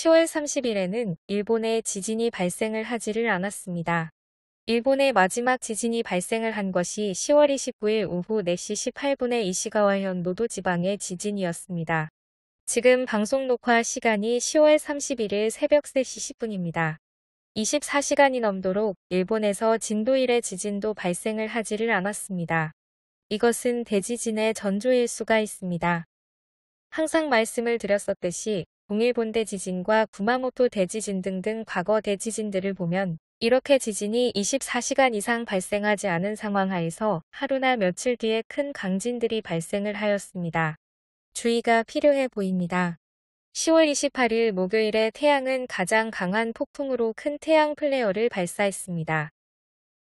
10월 30일에는 일본에 지진이 발생을 하지를 않았습니다. 일본의 마지막 지진이 발생을 한 것이 10월 29일 오후 4시 18분에 이시가와현 노도 지방의 지진이었습니다. 지금 방송 녹화 시간이 10월 31일 새벽 3시 10분입니다. 24시간이 넘도록 일본에서 진도 1의 지진도 발생을 하지를 않았습니다. 이것은 대지진의 전조일 수가 있습니다. 항상 말씀을 드렸었듯이 동일본대 지진과 구마모토 대지진 등등 과거 대지진들을 보면 이렇게 지진이 24시간 이상 발생하지 않은 상황 하에서 하루나 며칠 뒤에 큰 강진들이 발생을 하였습니다. 주의가 필요해 보입니다. 10월 28일 목요일에 태양은 가장 강한 폭풍으로 큰 태양 플레어를 발사했습니다.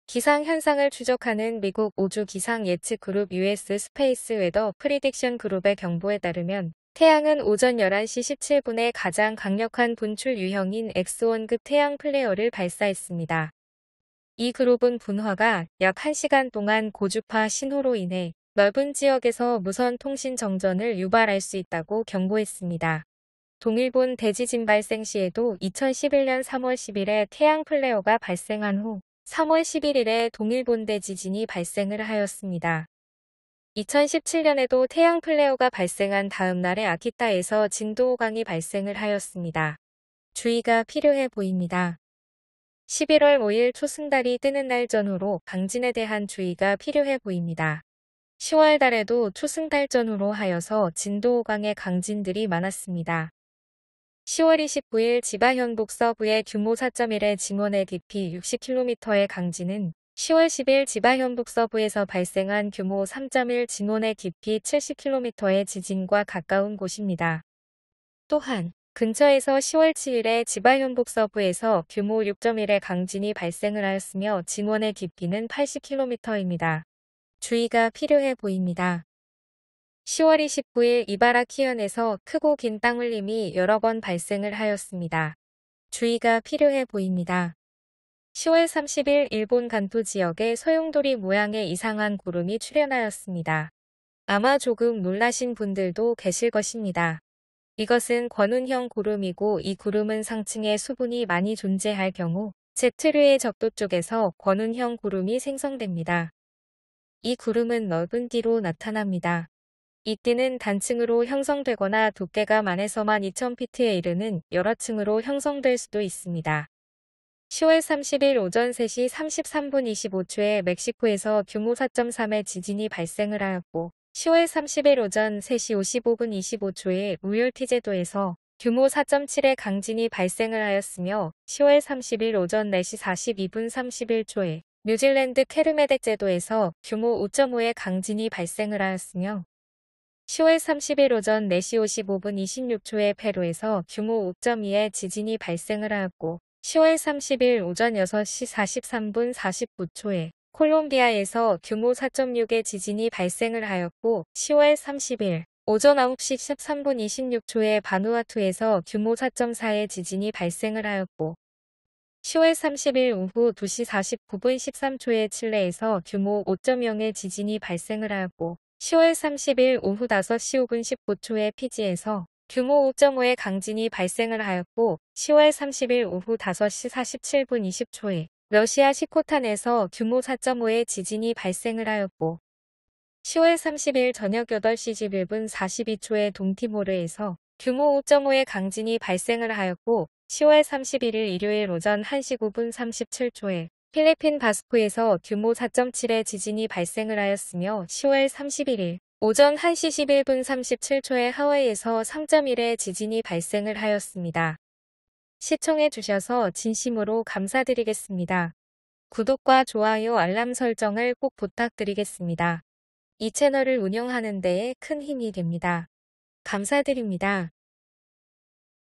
기상 현상을 추적하는 미국 우주 기상 예측 그룹 US 스페이스 웨더 프리딕션 그룹의 경보에 따르면 태양은 오전 11시 17분에 가장 강력한 분출 유형인 X1급 태양 플레어를 발사했습니다. 이 그룹은 분화가 약 1시간 동안 고주파 신호로 인해 넓은 지역에서 무선 통신 정전을 유발할 수 있다고 경고했습니다. 동일본 대지진 발생 시에도 2011년 3월 10일에 태양 플레어가 발생한 후 3월 11일에 동일본 대지진이 발생을 하였습니다. 2017년에도 태양 플레어가 발생한 다음 날에 아키타에서 진도 5강이 발생을 하였습니다. 주의가 필요해 보입니다. 11월 5일 초승달이 뜨는 날 전후로 강진에 대한 주의가 필요해 보입니다. 10월 달에도 초승달 전후로 하여서 진도 5강의 강진들이 많았습니다. 10월 29일 지바현 북서부의 규모 4.1의 징원의 깊이 60km의 강진은 10월 10일 지바현 북서부에서 발생한 규모 3.1 진원의 깊이 70km의 지진과 가까운 곳입니다. 또한 근처에서 10월 7일에 지바현 북서부에서 규모 6.1의 강진이 발생을 하였으며 진원의 깊이는 80km입니다. 주의가 필요해 보입니다. 10월 29일 이바라키현에서 크고 긴 땅울림이 여러 번 발생을 하였습니다. 주의가 필요해 보입니다. 10월 30일 일본 간토 지역에 소용돌이 모양의 이상한 구름이 출현하였습니다. 아마 조금 놀라신 분들도 계실 것입니다. 이것은 권운형 구름이고 이 구름은 상층에 수분이 많이 존재할 경우 제트류의 적도 쪽에서 권운형 구름이 생성됩니다. 이 구름은 넓은 띠로 나타납니다. 이 띠는 단층으로 형성되거나 두께가 만에서만 2000피트에 이르는 여러 층으로 형성될 수도 있습니다. 10월 30일 오전 3시 33분 25초에 멕시코에서 규모 4.3의 지진이 발생을 하였고 10월 30일 오전 3시 55분 25초에 우율티제도에서 규모 4.7의 강진이 발생을 하였으며 10월 30일 오전 4시 42분 31초에 뉴질랜드 케르메덱 제도에서 규모 5.5의 강진이 발생을 하였으며 10월 30일 오전 4시 55분 26초에 페루에서 규모 5.2의 지진이 발생을 하였고 10월 30일 오전 6시 43분 49초에 콜롬비아에서 규모 4.6의 지진이 발생을 하였고 10월 30일 오전 9시 13분 26초에 바누아투에서 규모 4.4의 지진이 발생을 하였고 10월 30일 오후 2시 49분 13초에 칠레에서 규모 5.0의 지진이 발생을 하였고 10월 30일 오후 5시 5분 19초에 피지에서 규모 5.5의 강진이 발생을 하였고 10월 30일 오후 5시 47분 20초에 러시아 시코탄에서 규모 4.5의 지진이 발생을 하였고 10월 30일 저녁 8시 11분 42초에 동티모르에서 규모 5.5의 강진이 발생을 하였고 10월 31일 일요일 오전 1시 9분 37초에 필리핀 바스코에서 규모 4.7의 지진이 발생을 하였으며 10월 31일 오전 1시 11분 37초에 하와이에서 3.1의 지진이 발생을 하였습니다. 시청해 주셔서 진심으로 감사드리겠습니다. 구독과 좋아요 알람 설정을 꼭 부탁드리겠습니다. 이 채널을 운영하는 데에 큰 힘이 됩니다. 감사드립니다.